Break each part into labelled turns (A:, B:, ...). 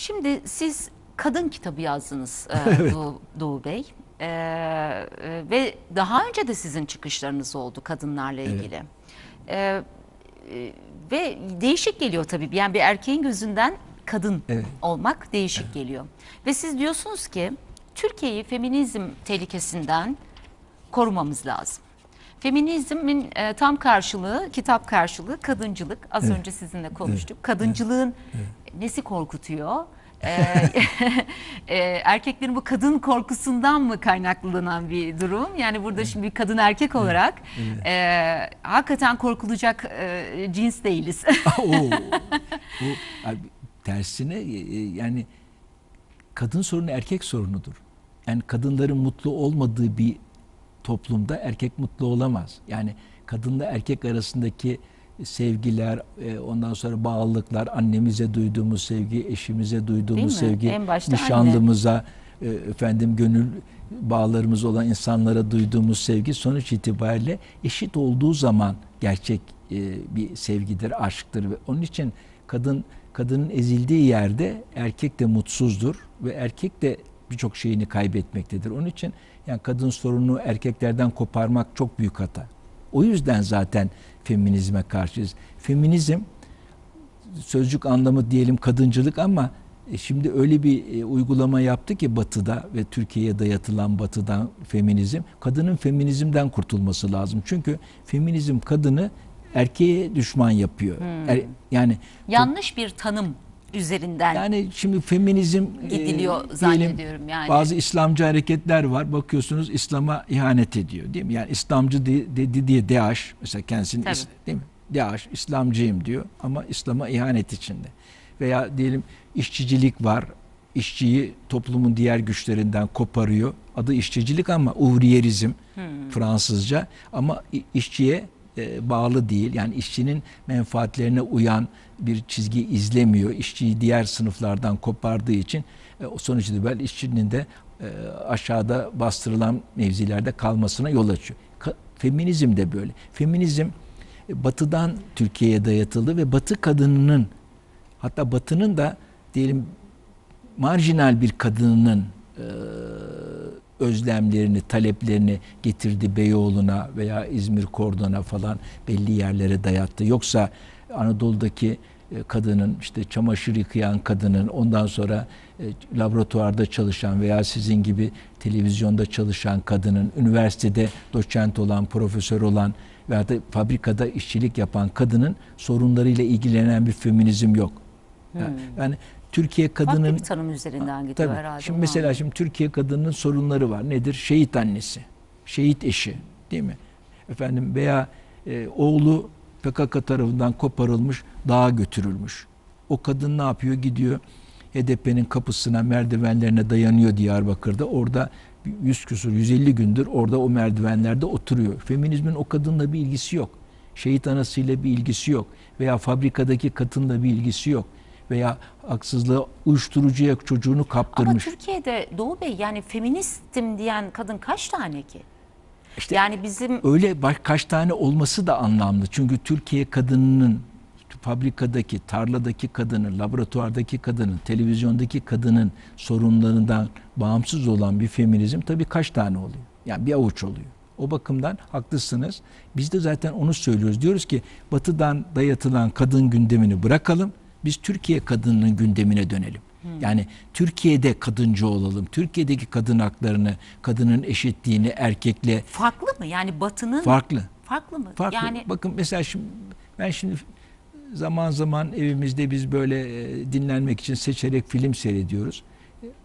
A: Şimdi siz kadın kitabı yazdınız e, evet. Doğu, Doğu Bey. Ee, ve daha önce de sizin çıkışlarınız oldu kadınlarla ilgili. Evet. Ee, ve değişik geliyor tabii. Yani bir erkeğin gözünden kadın evet. olmak değişik evet. geliyor. Ve siz diyorsunuz ki Türkiye'yi feminizm tehlikesinden korumamız lazım. Feminizmin e, tam karşılığı, kitap karşılığı kadıncılık. Az evet. önce sizinle konuştuk. Evet. Kadıncılığın evet nesi korkutuyor? ee, e, erkeklerin bu kadın korkusundan mı kaynaklanan bir durum? Yani burada şimdi bir kadın erkek olarak e, hakikaten korkulacak e, cins değiliz. o, o,
B: abi, tersine e, e, yani kadın sorunu erkek sorunudur. Yani kadınların mutlu olmadığı bir toplumda erkek mutlu olamaz. Yani kadınla erkek arasındaki sevgiler, e, ondan sonra bağlılıklar, annemize duyduğumuz sevgi, eşimize duyduğumuz sevgi, nişanlımıza, anne. efendim gönül bağlarımız olan insanlara duyduğumuz sevgi sonuç itibariyle eşit olduğu zaman gerçek e, bir sevgidir, aşktır ve onun için kadın kadının ezildiği yerde erkek de mutsuzdur ve erkek de birçok şeyini kaybetmektedir. Onun için yani kadın sorununu erkeklerden koparmak çok büyük hata. O yüzden zaten feminizme karşıyız. Feminizm sözcük anlamı diyelim kadıncılık ama e, şimdi öyle bir e, uygulama yaptı ki Batı'da ve Türkiye'ye dayatılan Batı'dan feminizm. Kadının feminizmden kurtulması lazım. Çünkü feminizm kadını erkeğe düşman yapıyor. Hmm. Er, yani
A: yanlış bir tanım üzerinden yani
B: şimdi feminizm e, gidiliyor e, zannediyorum yani. Bazı İslamcı hareketler var. Bakıyorsunuz İslam'a ihanet ediyor değil mi? Yani İslamcı dedi diye DAEŞ mesela kendisini is, değil mi? DAEŞ İslamcıyım diyor ama İslam'a ihanet içinde. Veya diyelim işçicilik var. İşçiyi toplumun diğer güçlerinden koparıyor. Adı işçicilik ama uhriyerizm hmm. Fransızca ama işçiye e, bağlı değil. Yani işçinin menfaatlerine uyan bir çizgi izlemiyor. İşçiyi diğer sınıflardan kopardığı için e, sonuç itibariyle işçinin de e, aşağıda bastırılan mevzilerde kalmasına yol açıyor. Feminizm de böyle. Feminizm e, batıdan Türkiye'ye dayatıldı ve batı kadınının hatta batının da diyelim marjinal bir kadının özlemlerini, taleplerini getirdi Beyoğlu'na veya İzmir Kordon'a falan belli yerlere dayattı. Yoksa Anadolu'daki e, kadının işte çamaşır yıkayan kadının ondan sonra e, laboratuvarda çalışan veya sizin gibi televizyonda çalışan kadının üniversitede doçent olan profesör olan veya da fabrikada işçilik yapan kadının sorunlarıyla ilgilenen bir feminizm yok. Yani, hmm. yani Türkiye kadının... bir
A: tanım üzerinden gidiyor tabii, herhalde. Şimdi
B: mesela şimdi Türkiye kadının sorunları var. Nedir? Şehit annesi, şehit eşi değil mi? Efendim veya e, oğlu PKK tarafından koparılmış, dağa götürülmüş. O kadın ne yapıyor? Gidiyor HDP'nin kapısına, merdivenlerine dayanıyor Diyarbakır'da. Orada 100 küsur, 150 gündür orada o merdivenlerde oturuyor. Feminizmin o kadınla bir ilgisi yok. Şehit anasıyla bir ilgisi yok. Veya fabrikadaki kadınla bir ilgisi yok veya haksızlığı uyuşturucuya çocuğunu kaptırmış. Ama
A: Türkiye'de Doğu Bey yani feministim diyen kadın kaç tane ki? İşte yani bizim
B: öyle baş, kaç tane olması da anlamlı. Çünkü Türkiye kadınının fabrikadaki, tarladaki kadının, laboratuvardaki kadının, televizyondaki kadının sorunlarından bağımsız olan bir feminizm tabii kaç tane oluyor? Yani bir avuç oluyor. O bakımdan haklısınız. Biz de zaten onu söylüyoruz. Diyoruz ki batıdan dayatılan kadın gündemini bırakalım biz Türkiye kadınının gündemine dönelim. Hmm. Yani Türkiye'de kadıncı olalım. Türkiye'deki kadın haklarını, kadının eşitliğini erkekle
A: farklı mı? Yani Batı'nın farklı. Farklı mı? Farklı. Yani bakın
B: mesela şimdi ben şimdi zaman zaman evimizde biz böyle e, dinlenmek için seçerek film seyrediyoruz.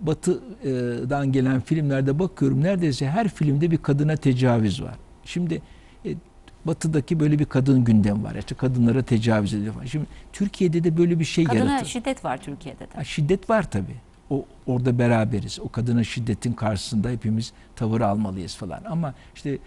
B: Batı'dan gelen filmlerde bakıyorum neredeyse her filmde bir kadına tecavüz var. Şimdi batıdaki böyle bir kadın gündem var. İşte kadınlara tecavüz ediyor falan. Şimdi Türkiye'de de böyle bir şey yaratıyor. Kadına yaratır.
A: şiddet var Türkiye'de de. Ha,
B: şiddet var tabii. O, orada beraberiz. O kadına şiddetin karşısında hepimiz tavır almalıyız falan. Ama işte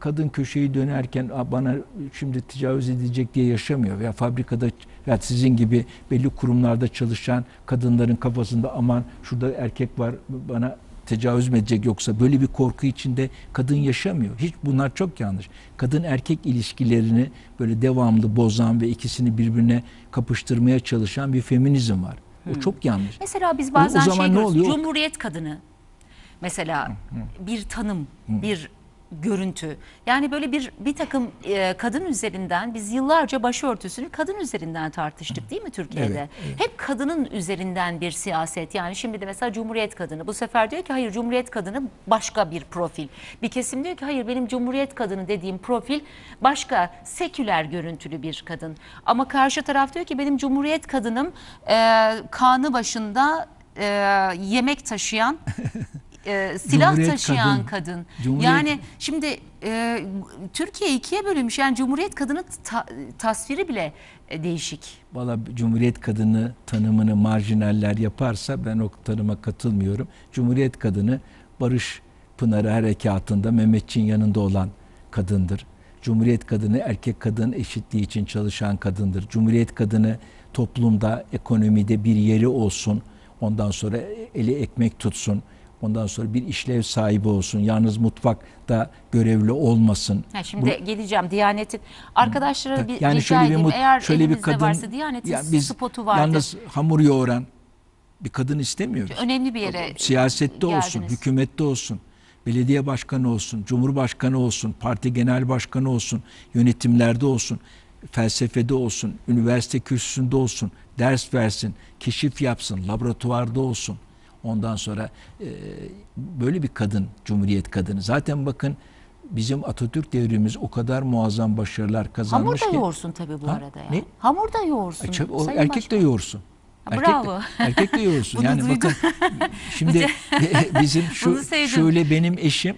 B: kadın köşeyi dönerken bana şimdi tecavüz edecek diye yaşamıyor veya fabrikada veya sizin gibi belli kurumlarda çalışan kadınların kafasında aman şurada erkek var bana tecavüz mü edecek yoksa böyle bir korku içinde kadın yaşamıyor. Hiç bunlar çok yanlış. Kadın erkek ilişkilerini böyle devamlı bozan ve ikisini birbirine kapıştırmaya çalışan bir feminizm var. Hmm. O çok yanlış.
A: Mesela biz bazen o, o şey görüyoruz. Cumhuriyet kadını mesela hmm. bir tanım, hmm. bir görüntü. Yani böyle bir bir takım e, kadın üzerinden biz yıllarca başörtüsünü kadın üzerinden tartıştık değil mi Türkiye'de? Evet, evet. Hep kadının üzerinden bir siyaset. Yani şimdi de mesela Cumhuriyet kadını. Bu sefer diyor ki hayır Cumhuriyet kadını başka bir profil. Bir kesim diyor ki hayır benim Cumhuriyet kadını dediğim profil başka seküler görüntülü bir kadın. Ama karşı taraf diyor ki benim Cumhuriyet kadınım e, kanı başında e, yemek taşıyan e, silah Cumhuriyet taşıyan kadın. kadın. Cumhuriyet... Yani şimdi e, Türkiye ikiye bölünmüş. Yani Cumhuriyet kadını ta, tasviri bile e, değişik.
B: Valla Cumhuriyet kadını tanımını marjinaller yaparsa ben o tanıma katılmıyorum. Cumhuriyet kadını Barış Pınarı Harekatı'nda Mehmetçin yanında olan kadındır. Cumhuriyet kadını erkek kadın eşitliği için çalışan kadındır. Cumhuriyet kadını toplumda, ekonomide bir yeri olsun. Ondan sonra e, eli ekmek tutsun Ondan sonra bir işlev sahibi olsun. Yalnız mutfakta görevli olmasın. Ha, şimdi Bu,
A: geleceğim Diyanet'in arkadaşlara bir yani rica şöyle edeyim. Bir, Eğer şöyle bir kadın, varsa Diyanet'in yani biz, spotu vardır. Yalnız
B: hamur yoğuran bir kadın istemiyoruz.
A: önemli bir yere
B: Siyasette geldiniz. olsun, hükümette olsun belediye başkanı olsun, cumhurbaşkanı olsun, parti genel başkanı olsun, yönetimlerde olsun, felsefede olsun, üniversite kürsüsünde olsun, ders versin, keşif yapsın, laboratuvarda olsun, Ondan sonra e, böyle bir kadın, Cumhuriyet kadını. Zaten bakın bizim Atatürk devrimimiz o kadar muazzam başarılar kazanmış ki. Hamur da yoğursun tabii bu ha? arada ya. Ne?
A: Hamur da yoğursun. E, o, erkek de
B: yoğursun. Erkek Bravo. De, erkek de yoğursun. yani bakın şimdi bizim şu şöyle benim eşim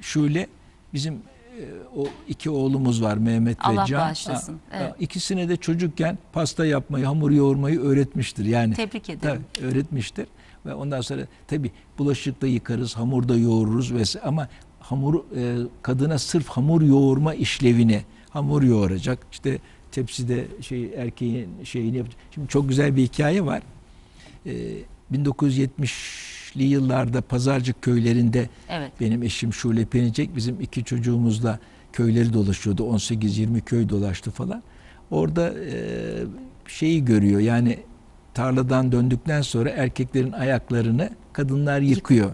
B: şöyle bizim e, o iki oğlumuz var Mehmet Allah ve Can. Allah bağışlasın. evet. İkisine de çocukken pasta yapmayı, hamur yoğurmayı öğretmiştir. Yani tebrik ederim. Tabii, öğretmiştir. Ve ondan sonra tabi bulaşıkta yıkarız, hamurda yoğururuz vesaire. Ama hamur e, kadına sırf hamur yoğurma işlevine hamur yoğuracak. işte tepside şey erkeğin şeyini yapacak. Şimdi çok güzel bir hikaye var. E, 1970'li yıllarda Pazarcık köylerinde evet. benim eşim Şule Penecek bizim iki çocuğumuzla köyleri dolaşıyordu. 18-20 köy dolaştı falan. Orada e, şeyi görüyor yani tarladan döndükten sonra erkeklerin ayaklarını kadınlar yıkıyor.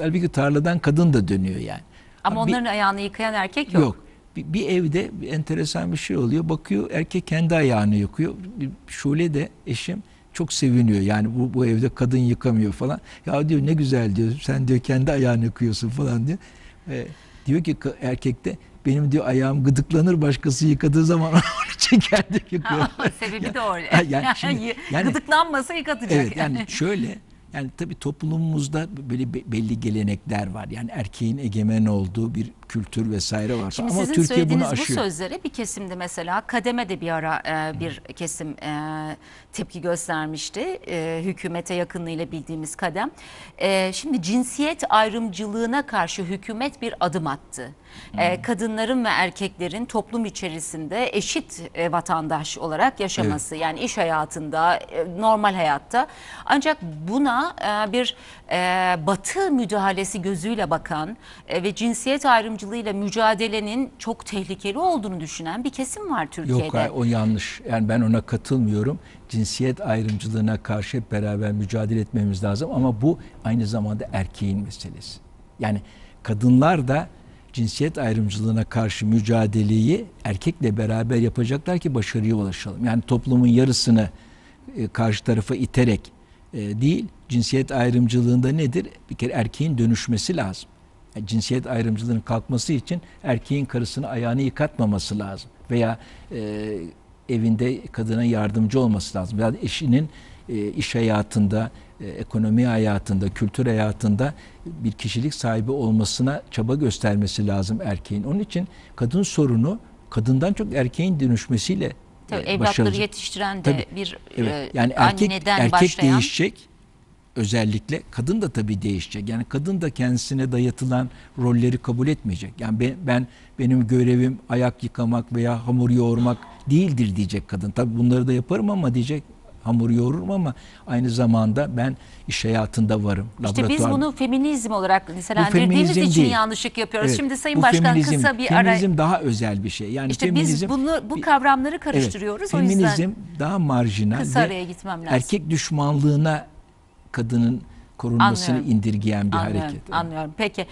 B: Halbuki tarladan kadın da dönüyor yani.
A: Ama bir, onların ayağını yıkayan erkek yok. Yok.
B: Bir, bir evde bir enteresan bir şey oluyor. Bakıyor erkek kendi ayağını yıkıyor. Şule de eşim çok seviniyor. Yani bu, bu evde kadın yıkamıyor falan. Ya diyor ne güzel diyor. Sen diyor kendi ayağını yıkıyorsun falan diyor. Ee, diyor ki erkekte benim diyor ayağım gıdıklanır başkası yıkadığı zaman şeker döküyor. Sebebi de orada. Yani, şimdi, yani,
A: Gıdıklanmasa yıkatacak. Evet, yani
B: şöyle yani tabii toplumumuzda böyle belli gelenekler var. Yani erkeğin egemen olduğu bir kültür vesaire var. Şimdi Ama sizin Türkiye söylediğiniz bunu aşıyor. bu
A: sözlere bir kesimde mesela kademe de bir ara e, bir kesim e, tepki göstermişti. E, hükümete yakınlığıyla bildiğimiz kadem. E, şimdi cinsiyet ayrımcılığına karşı hükümet bir adım attı. E, hmm. kadınların ve erkeklerin toplum içerisinde eşit e, vatandaş olarak yaşaması evet. yani iş hayatında, e, normal hayatta. Ancak buna e, bir e, batı müdahalesi gözüyle bakan e, ve cinsiyet ayrımcılığı ayrımcılığıyla mücadelenin çok tehlikeli olduğunu düşünen bir kesim var Türkiye'de. Yok
B: o yanlış. Yani ben ona katılmıyorum. Cinsiyet ayrımcılığına karşı hep beraber mücadele etmemiz lazım ama bu aynı zamanda erkeğin meselesi. Yani kadınlar da cinsiyet ayrımcılığına karşı mücadeleyi erkekle beraber yapacaklar ki başarıya ulaşalım. Yani toplumun yarısını e, karşı tarafa iterek e, değil, cinsiyet ayrımcılığında nedir? Bir kere erkeğin dönüşmesi lazım. E, cinsiyet ayrımcılığının kalkması için erkeğin karısını ayağını yıkatmaması lazım. Veya e, evinde kadına yardımcı olması lazım. Veya eşinin e, iş hayatında, e, ekonomi hayatında, kültür hayatında bir kişilik sahibi olmasına çaba göstermesi lazım erkeğin. Onun için kadın sorunu kadından çok erkeğin dönüşmesiyle Tabii e, evlatları yetiştiren de Tabii, bir evet. E, yani erkek, anneden erkek başlayan... değişecek, özellikle kadın da tabii değişecek. Yani kadın da kendisine dayatılan rolleri kabul etmeyecek. Yani ben, ben benim görevim ayak yıkamak veya hamur yoğurmak değildir diyecek kadın. Tabii bunları da yaparım ama diyecek hamur yoğururum ama aynı zamanda ben iş hayatında varım. İşte biz bunu
A: feminizm olarak nitelendirdiğimiz feminizm için değil. yanlışlık yapıyoruz. Evet, Şimdi Sayın Başkan feminizm, kısa bir ara... Feminizm
B: daha özel bir şey. Yani işte feminizm, biz
A: bunu, bu kavramları karıştırıyoruz. Evet, o yüzden
B: daha marjinal kısa araya gitmem lazım. erkek düşmanlığına kadının korunmasını Anlıyorum. indirgeyen bir Anlıyorum. hareket.
A: Anlıyorum. Peki